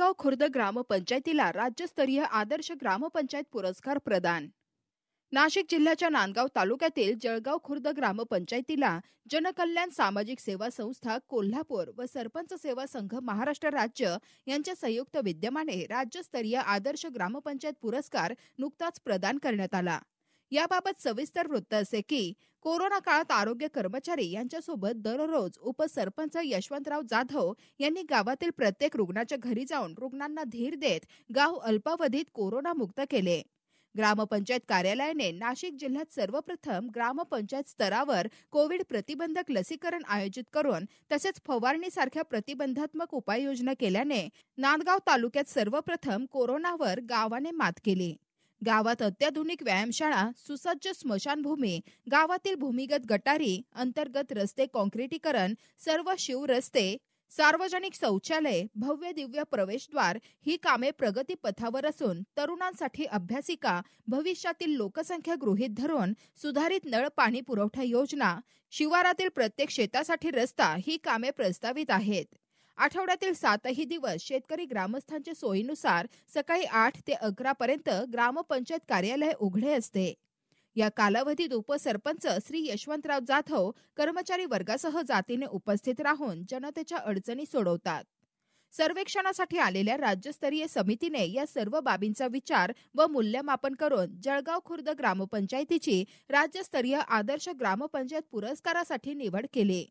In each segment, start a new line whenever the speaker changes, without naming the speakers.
वडगाव खुर्द ग्रामपंचायतीला राज्यस्तरीय आदर्श ग्रामपंचायत पुरस्कार प्रदान नाशिक जिल्ह्याच्या नांदगाव तालुक्यातील जळगाव खुर्द ग्रामपंचायतीला जनकल्याण सामाजिक सेवा संस्था कोल्हापूर व सरपंच सेवा संघ महाराष्ट्र राज्य यांच्या संयुक्त विद्यमाने राज्यस्तरीय आदर्श ग्रामपंचायत पुरस्कार नुकताच प्रदान करण्यात आला याबाबत सविस्तर वृत्त असे की कोरोना काळात आरोग्य कर्मचारी यांच्यासोबत दररोज उपसरपंच यशवंतराव जाधव यांनी गावातील प्रत्येक रुग्णाच्या घरी जाऊन रुग्णांना धीर देत गाव अल्पावधीत कोरोनामुक्त केले ग्रामपंचायत कार्यालयाने नाशिक जिल्ह्यात सर्वप्रथम ग्रामपंचायत स्तरावर कोविड प्रतिबंधक लसीकरण आयोजित करून तसेच फवारणीसारख्या प्रतिबंधात्मक उपाययोजना केल्याने नांदगाव तालुक्यात सर्वप्रथम कोरोनावर गावाने मात केली गावात अत्याधुनिक व्यायामशाळा सुसज्ज स्मशानभूमी गावातील भूमिगत गटारी अंतर्गत रस्ते कॉन्क्रिटीकरण सर्व शिव रस्ते सार्वजनिक शौचालय भव्य दिव्य प्रवेशद्वार ही कामे प्रगतीपथावर असून तरुणांसाठी अभ्यासिका भविष्यातील लोकसंख्या गृहीत धरून सुधारित नळ पाणी पुरवठा योजना शिवारातील प्रत्येक शेतासाठी रस्ता ही कामे प्रस्तावित आहेत आठवड्यातील सातही दिवस शेतकरी ग्रामस्थांच्या सोयीनुसार सकाळी आठ ते अकरा पर्यंत ग्रामपंचायत कार्यालय उघडे असते या कालावधीत उपसरपंच श्री यशवंतराव जाधव कर्मचारी वर्गासह जातीने उपस्थित राहून जनतेच्या अडचणी सोडवतात सर्वेक्षणासाठी आलेल्या राज्यस्तरीय समितीने या सर्व बाबींचा विचार व मूल्यमापन करून जळगाव खुर्द ग्रामपंचायतीची राज्यस्तरीय आदर्श ग्रामपंचायत पुरस्कारासाठी निवड केली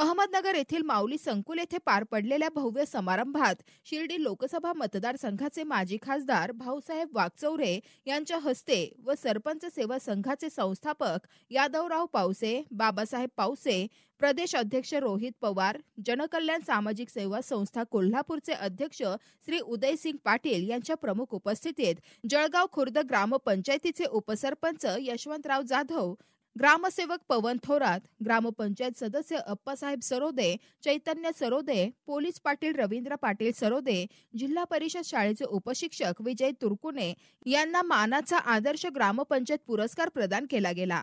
अहमदनगर येथील माऊली संकुल येथे पार पडलेल्या भव्य समारंभात शिर्डी लोकसभा मतदारसंघाचे माजी खासदार भाऊसाहेब वाकचौरे यांच्या हस्ते व सरपंच सेवा संघाचे संस्थापक यादवराव पावसे बाबासाहेब पावसे प्रदेश अध्यक्ष रोहित पवार जनकल्याण सामाजिक सेवा संस्था कोल्हापूरचे अध्यक्ष श्री उदयसिंग पाटील यांच्या प्रमुख उपस्थितीत जळगाव खुर्द ग्रामपंचायतीचे उपसरपंच यशवंतराव जाधव ग्रामसेवक पवन थोरात ग्रामपंचायत सदस्य अप्पासाहेब सरोदे चैतन्य सरोदे पोलीस पाटील रवींद्र पाटील सरोदे जिल्हा परिषद शाळेचे उपशिक्षक विजय तुरकुने यांना मानाचा आदर्श ग्रामपंचायत पुरस्कार प्रदान केला गेला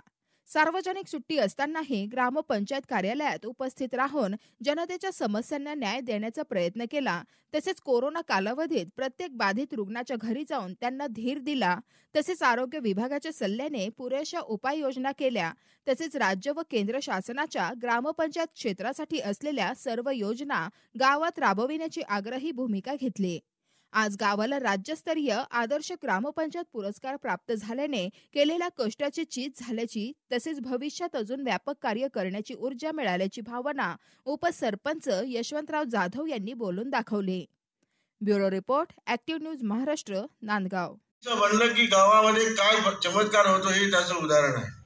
सार्वजनिक सुट्टी असतानाही ग्रामपंचायत कार्यालयात उपस्थित राहून जनतेच्या समस्यांना न्याय देण्याचा प्रयत्न केला तसेच कोरोना कालावधीत प्रत्येक बाधित रुग्णाच्या घरी जाऊन त्यांना धीर दिला तसेच आरोग्य विभागाच्या सल्ल्याने पुरेशा उपाययोजना केल्या तसेच राज्य व केंद्र शासनाच्या ग्रामपंचायत क्षेत्रासाठी असलेल्या सर्व योजना गावात राबविण्याची आग्रही भूमिका घेतली आज गावाला राज्यस्तरीय आदर्श ग्रामपंचायत पुरस्कार प्राप्त झाल्याने केलेल्या कष्टाची चीज झाल्याची तसेच भविष्यात अजून व्यापक कार्य करण्याची ऊर्जा मिळाल्याची भावना उपसरपंच यशवंतराव जाधव यांनी बोलून दाखवली bureau report active news Maharashtra Nandgaon
म्हणलं की गावामध्ये काय चमत्कार होतो हे त्याचं उदाहरण आहे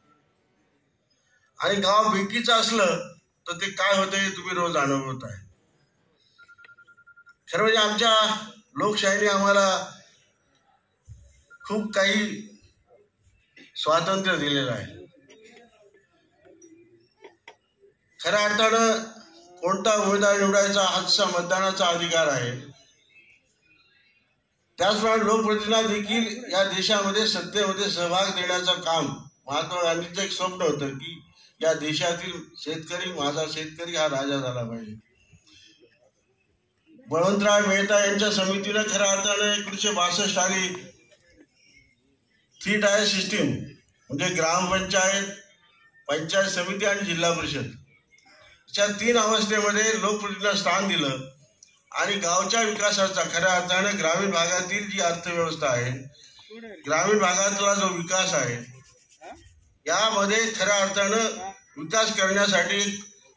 आणि गाव भिकीच असलं तर ते काय होतं हे तुम्ही रोज अनुभवत आहे खरं म्हणजे आमच्या लोकशाहीने आम्हाला खूप काही स्वातंत्र्य दिलेलं आहे खऱ्या अर्थानं कोणता उमेदवार निवडायचा हातचा मतदानाचा अधिकार आहे त्याचप्रमाणे लोकप्रतिनिधी देखील या देशामध्ये सत्तेमध्ये सहभाग देण्याचं काम महात्मा गांधीचं एक स्वप्न होतं की या देशातील शेतकरी माझा शेतकरी हा राजा झाला पाहिजे बळवंतराव मेहता यांच्या समितीला खऱ्या अर्थाने एकोणीसशे बासष्ट साली थ्री टायर सिस्टीम म्हणजे ग्रामपंचायत पंचायत समिती आणि जिल्हा परिषद अशा तीन अवस्थेमध्ये लोकप्रतिनिधीला स्थान दिलं आणि गावच्या विकासाचा खऱ्या अर्थाने ग्रामीण भागातील जी अर्थव्यवस्था आहे ग्रामीण भागातला जो विकास आहे यामध्ये खऱ्या अर्थानं विकास करण्यासाठी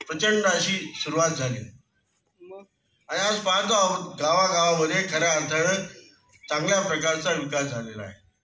प्रचंड अशी सुरुवात झाली आणि आज पाहतो आहोत गावागावामध्ये खऱ्या अर्थानं चांगल्या प्रकारचा विकास झालेला आहे